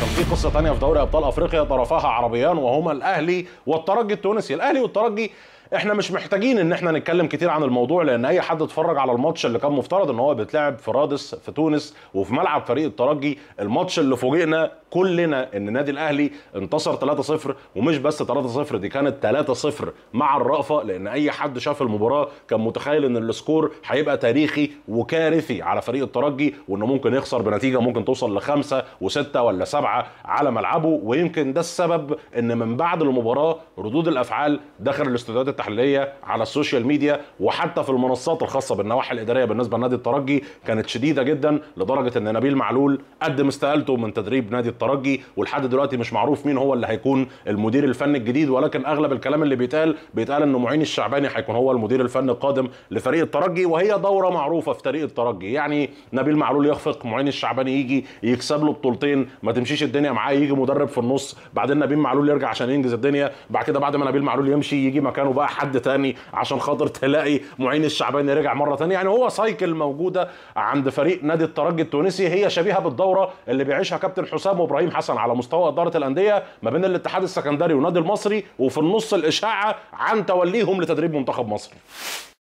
كان في قصه ثانيه في دوري ابطال افريقيا طرفاها عربيان وهما الاهلي والترجي التونسي الاهلي والترجي احنا مش محتاجين ان احنا نتكلم كتير عن الموضوع لان اي حد اتفرج على الماتش اللي كان مفترض ان هو بيتلعب في رادس في تونس وفي ملعب فريق الترجي الماتش اللي فوجئنا كلنا ان النادي الاهلي انتصر 3-0 ومش بس 3-0 دي كانت 3-0 مع الرأفة لان اي حد شاف المباراة كان متخيل ان السكور هيبقى تاريخي وكارثي على فريق الترجي وانه ممكن يخسر بنتيجة ممكن توصل لخمسة وستة ولا سبعة على ملعبه ويمكن ده السبب ان من بعد المباراة ردود الافعال داخل الاستوديوهات التحليلية على السوشيال ميديا وحتى في المنصات الخاصة بالنواحي الادارية بالنسبة لنادي الترجي كانت شديدة جدا لدرجة ان نبيل معلول قدم استقالته من تدريب نادي الترجي ولحد دلوقتي مش معروف مين هو اللي هيكون المدير الفني الجديد ولكن اغلب الكلام اللي بيتقال بيتقال ان معين الشعباني هيكون هو المدير الفني القادم لفريق الترجي وهي دوره معروفه في فريق الترجي يعني نبيل معلول يخفق معين الشعباني يجي يكسب له بطولتين ما تمشيش الدنيا معاه يجي مدرب في النص بعدين نبيل معلول يرجع عشان ينجز الدنيا بعد كده بعد ما نبيل معلول يمشي يجي مكانه بقى حد تاني عشان خاطر تلاقي معين الشعباني رجع مره تانية يعني هو سايكل موجوده عند فريق نادي الترجي التونسي هي شبيهه بالدوره اللي بيعيشها كابتن حسام ابراهيم حسن على مستوى اداره الانديه ما بين الاتحاد السكندري والنادي المصري وفي النص الاشاعه عن توليهم لتدريب منتخب مصر